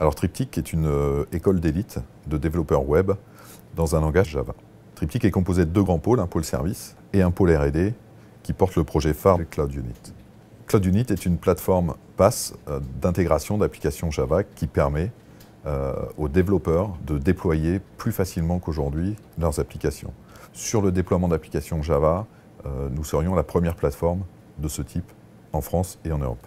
Alors Triptych est une euh, école d'élite de développeurs web dans un langage Java. Triptych est composé de deux grands pôles, un pôle service et un pôle R&D qui porte le projet phare Cloud Unit. Cloud Unit est une plateforme passe euh, d'intégration d'applications Java qui permet euh, aux développeurs de déployer plus facilement qu'aujourd'hui leurs applications. Sur le déploiement d'applications Java, nous serions la première plateforme de ce type en France et en Europe.